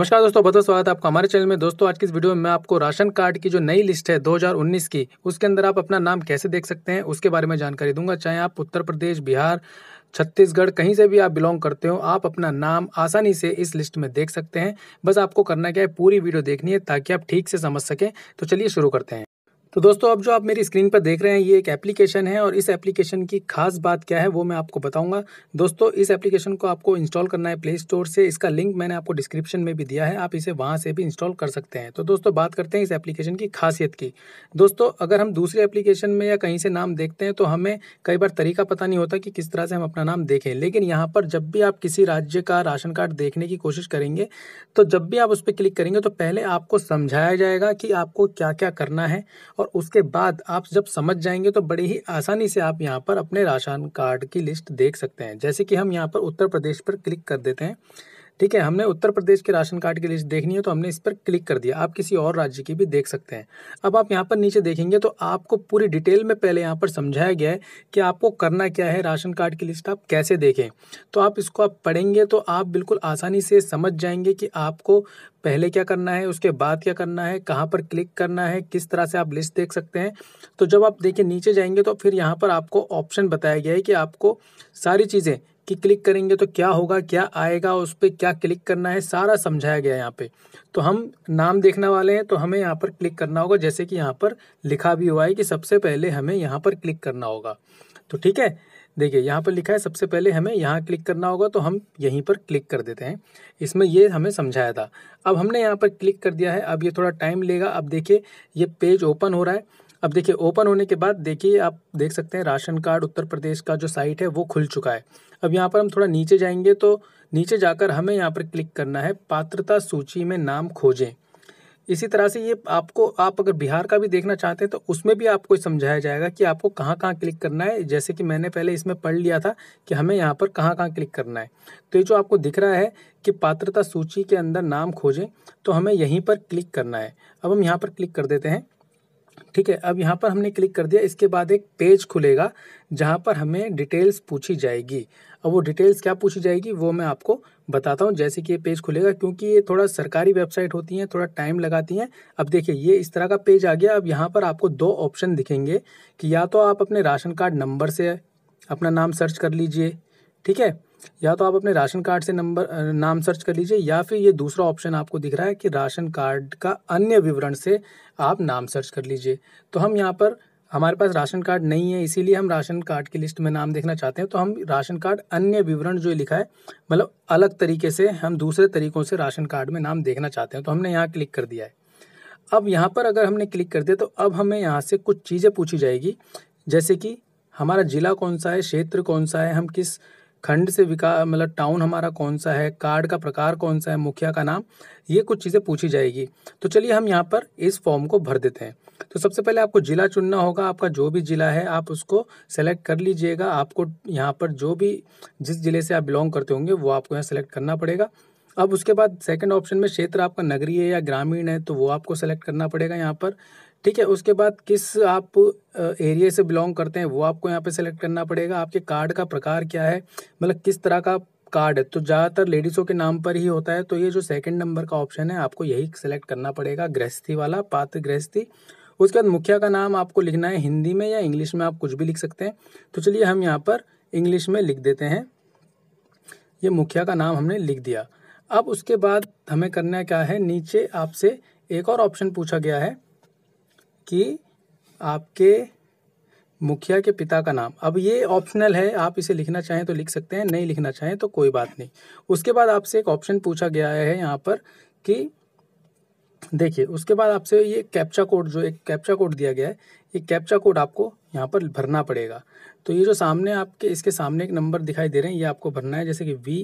नमस्कार दोस्तों बहुत बहुत स्वागत है आपका हमारे चैनल में दोस्तों आज की इस वीडियो में मैं आपको राशन कार्ड की जो नई लिस्ट है 2019 की उसके अंदर आप अपना नाम कैसे देख सकते हैं उसके बारे में जानकारी दूंगा चाहे आप उत्तर प्रदेश बिहार छत्तीसगढ़ कहीं से भी आप बिलोंग करते हो आप अपना नाम आसानी से इस लिस्ट में देख सकते हैं बस आपको करना क्या है पूरी वीडियो देखनी है ताकि आप ठीक से समझ सकें तो चलिए शुरू करते हैं तो दोस्तों अब जो आप मेरी स्क्रीन पर देख रहे हैं ये एक एप्लीकेशन है और इस एप्लीकेशन की खास बात क्या है वो मैं आपको बताऊंगा दोस्तों इस एप्लीकेशन को आपको इंस्टॉल करना है प्ले स्टोर से इसका लिंक मैंने आपको डिस्क्रिप्शन में भी दिया है आप इसे वहाँ से भी इंस्टॉल कर सकते हैं तो दोस्तों बात करते हैं इस एप्लीकेशन की खासियत की दोस्तों अगर हम दूसरे एप्लीकेशन में या कहीं से नाम देखते हैं तो हमें कई बार तरीका पता नहीं होता कि किस तरह से हम अपना नाम देखें लेकिन यहाँ पर जब भी आप किसी राज्य का राशन कार्ड देखने की कोशिश करेंगे तो जब भी आप उस पर क्लिक करेंगे तो पहले आपको समझाया जाएगा कि आपको क्या क्या करना है और उसके बाद आप जब समझ जाएंगे तो बड़ी ही आसानी से आप यहाँ पर अपने राशन कार्ड की लिस्ट देख सकते हैं जैसे कि हम यहाँ पर उत्तर प्रदेश पर क्लिक कर देते हैं ठीक है हमने उत्तर प्रदेश के राशन कार्ड की लिस्ट देखनी है तो हमने इस पर क्लिक कर दिया आप किसी और राज्य की भी देख सकते हैं अब आप यहाँ पर नीचे देखेंगे तो आपको पूरी डिटेल में पहले यहाँ पर समझाया गया है कि आपको करना क्या है राशन कार्ड की लिस्ट आप कैसे देखें तो आप इसको आप पढ़ेंगे तो आप बिल्कुल आसानी से समझ जाएंगे कि आपको पहले क्या करना है उसके बाद क्या करना है कहाँ पर क्लिक करना है किस तरह से आप लिस्ट देख सकते हैं तो जब आप देखिए नीचे जाएंगे तो फिर यहाँ पर आपको ऑप्शन बताया गया है कि आपको सारी चीज़ें कि क्लिक करेंगे तो क्या होगा क्या आएगा उस पर क्या क्लिक करना है सारा समझाया गया यहाँ पे तो हम नाम देखने वाले हैं तो हमें यहाँ पर क्लिक करना होगा जैसे कि यहाँ पर लिखा भी हुआ है कि सबसे पहले हमें यहाँ पर क्लिक करना होगा तो ठीक है देखिए यहाँ पर लिखा है सबसे पहले हमें यहाँ क्लिक करना होगा तो हम यहीं पर क्लिक कर देते हैं इसमें ये हमें समझाया था अब हमने यहाँ पर क्लिक कर दिया है अब ये थोड़ा टाइम लेगा अब देखिए ये पेज ओपन हो रहा है अब देखिए ओपन होने के बाद देखिए आप देख सकते हैं राशन कार्ड उत्तर प्रदेश का जो साइट है वो खुल चुका है अब यहाँ पर हम थोड़ा नीचे जाएंगे तो नीचे जाकर हमें यहाँ पर क्लिक करना है पात्रता सूची में नाम खोजें इसी तरह से ये आपको आप अगर बिहार का भी देखना चाहते हैं तो उसमें भी आपको समझाया जाएगा कि आपको कहाँ कहाँ क्लिक करना है जैसे कि मैंने पहले इसमें पढ़ लिया था कि हमें यहाँ पर कहाँ कहाँ क्लिक करना है तो ये जो आपको दिख रहा है कि पात्रता सूची के अंदर नाम खोजें तो हमें यहीं पर क्लिक करना है अब हम यहाँ पर क्लिक कर देते हैं ठीक है अब यहाँ पर हमने क्लिक कर दिया इसके बाद एक पेज खुलेगा जहाँ पर हमें डिटेल्स पूछी जाएगी अब वो डिटेल्स क्या पूछी जाएगी वो मैं आपको बताता हूँ जैसे कि ये पेज खुलेगा क्योंकि ये थोड़ा सरकारी वेबसाइट होती हैं थोड़ा टाइम लगाती हैं अब देखिए ये इस तरह का पेज आ गया अब यहाँ पर आपको दो ऑप्शन दिखेंगे कि या तो आप अपने राशन कार्ड नंबर से अपना नाम सर्च कर लीजिए ठीक है या तो आप अपने राशन कार्ड से नंबर नाम सर्च कर लीजिए या फिर ये दूसरा ऑप्शन आपको दिख रहा है कि राशन कार्ड का अन्य विवरण से आप नाम सर्च कर लीजिए तो हम यहाँ पर हमारे पास राशन कार्ड नहीं है इसीलिए हम राशन कार्ड की लिस्ट में नाम देखना चाहते हैं तो हम राशन कार्ड अन्य विवरण जो लिखा है मतलब अलग तरीके से हम दूसरे तरीक़ों से राशन कार्ड में नाम देखना चाहते हैं तो हमने यहाँ क्लिक कर दिया है अब यहाँ पर अगर हमने क्लिक कर दिया तो अब हमें यहाँ से कुछ चीज़ें पूछी जाएगी जैसे कि हमारा ज़िला कौन सा है क्षेत्र कौन सा है हम किस खंड से विकास मतलब टाउन हमारा कौन सा है कार्ड का प्रकार कौन सा है मुखिया का नाम ये कुछ चीज़ें पूछी जाएगी तो चलिए हम यहाँ पर इस फॉर्म को भर देते हैं तो सबसे पहले आपको ज़िला चुनना होगा आपका जो भी ज़िला है आप उसको सेलेक्ट कर लीजिएगा आपको यहाँ पर जो भी जिस ज़िले से आप बिलोंग करते होंगे वो आपको यहाँ सेलेक्ट करना पड़ेगा अब उसके बाद सेकेंड ऑप्शन में क्षेत्र आपका नगरीय या ग्रामीण है तो वो आपको सेलेक्ट करना पड़ेगा यहाँ पर ठीक है उसके बाद किस आप एरिया से बिलोंग करते हैं वो आपको यहाँ पे सेलेक्ट करना पड़ेगा आपके कार्ड का प्रकार क्या है मतलब किस तरह का कार्ड है तो ज़्यादातर लेडीज़ों के नाम पर ही होता है तो ये जो सेकंड नंबर का ऑप्शन है आपको यही सेलेक्ट करना पड़ेगा गृहस्थी वाला पात्र गृहस्थी उसके बाद मुखिया का नाम आपको लिखना है हिंदी में या इंग्लिश में आप कुछ भी लिख सकते हैं तो चलिए हम यहाँ पर इंग्लिश में लिख देते हैं ये मुखिया का नाम हमने लिख दिया अब उसके बाद हमें करना क्या है नीचे आपसे एक और ऑप्शन पूछा गया है कि आपके मुखिया के पिता का नाम अब ये ऑप्शनल है आप इसे लिखना चाहें तो लिख सकते हैं नहीं लिखना चाहें तो कोई बात नहीं उसके बाद आपसे एक ऑप्शन पूछा गया है यहाँ पर कि देखिए उसके बाद आपसे ये कैप्चा कोड जो एक कैप्चा कोड दिया गया है ये कैप्चा कोड आपको यहाँ पर भरना पड़ेगा तो ये जो सामने आपके इसके सामने एक नंबर दिखाई दे रहे हैं ये आपको भरना है जैसे कि वी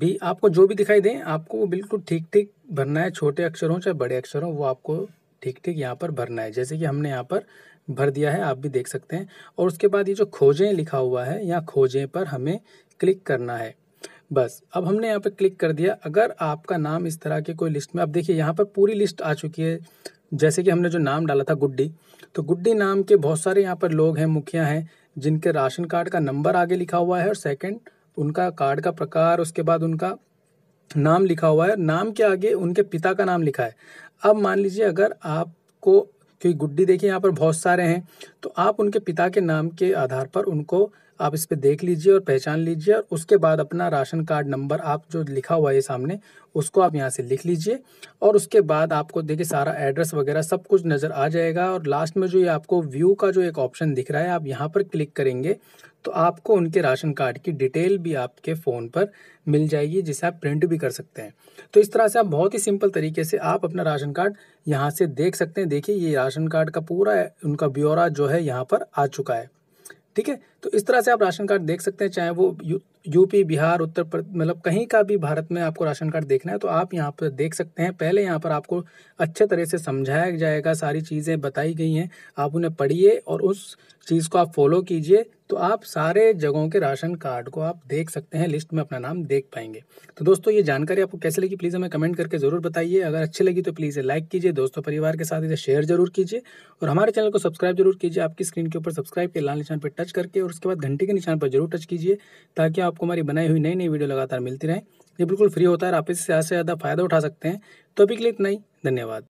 बी आपको जो भी दिखाई दें आपको वो बिल्कुल ठीक ठीक भरना है छोटे अक्षर हों चाहे बड़े अक्षर हों वो आपको ठीक ठीक यहाँ पर भरना है जैसे कि हमने यहाँ पर भर दिया है आप भी देख सकते हैं और उसके बाद ये जो खोजें लिखा हुआ है यहाँ खोजें पर हमें क्लिक करना है बस अब हमने यहाँ पर क्लिक कर दिया अगर आपका नाम इस तरह के कोई लिस्ट में अब देखिए यहाँ पर पूरी लिस्ट आ चुकी है जैसे कि हमने जो नाम डाला था गुड्डी तो गुड्डी नाम के बहुत सारे यहाँ पर लोग हैं मुखिया हैं जिनके राशन कार्ड का नंबर आगे लिखा हुआ है और सेकंड उनका कार्ड का प्रकार उसके बाद उनका नाम लिखा हुआ है नाम के आगे उनके पिता का नाम लिखा है अब मान लीजिए अगर आपको क्योंकि गुड्डी देखिए यहाँ पर बहुत सारे हैं तो आप उनके पिता के नाम के आधार पर उनको आप इस पर देख लीजिए और पहचान लीजिए और उसके बाद अपना राशन कार्ड नंबर आप जो लिखा हुआ है सामने उसको आप यहाँ से लिख लीजिए और उसके बाद आपको देखिए सारा एड्रेस वगैरह सब कुछ नज़र आ जाएगा और लास्ट में जो ये आपको व्यू का जो एक ऑप्शन दिख रहा है आप यहाँ पर क्लिक करेंगे तो आपको उनके राशन कार्ड की डिटेल भी आपके फ़ोन पर मिल जाएगी जिसे आप प्रिंट भी कर सकते हैं तो इस तरह से आप बहुत ही सिंपल तरीके से आप अपना राशन कार्ड यहाँ से देख सकते हैं देखिए ये राशन कार्ड का पूरा उनका ब्यौरा जो है यहाँ पर आ चुका है ठीक है तो इस तरह से आप राशन कार्ड देख सकते हैं चाहे वो यू यूपी बिहार उत्तर प्रदेश मतलब कहीं का भी भारत में आपको राशन कार्ड देखना है तो आप यहाँ पर देख सकते हैं पहले यहाँ पर आपको अच्छे तरह से समझाया जाएगा सारी चीज़ें बताई गई हैं आप उन्हें पढ़िए और उस चीज़ को आप फॉलो कीजिए तो आप सारे जगहों के राशन कार्ड को आप देख सकते हैं लिस्ट में अपना नाम देख पाएंगे तो दोस्तों ये जानकारी आपको कैसे लगी प्लीज़ हमें कमेंट करके ज़रूर बताइए अगर अच्छी लगी तो प्लीज़ लाइक कीजिए दोस्तों परिवार के साथ इसे शेयर जरूर कीजिए और हमारे चैनल को सब्सक्राइब जरूर कीजिए आपकी स्क्रीन के ऊपर सब्सक्राइब के लाल निशान पर टच करके और और उसके बाद घंटे के निशान पर जरूर टच कीजिए ताकि आपको हमारी बनाई हुई नई नई वीडियो लगातार मिलती रहे ये बिल्कुल फ्री होता है आप इससे ज़्यादा से ज़्यादा फ़ायदा उठा सकते हैं तो अभी के लिए इतना ही धन्यवाद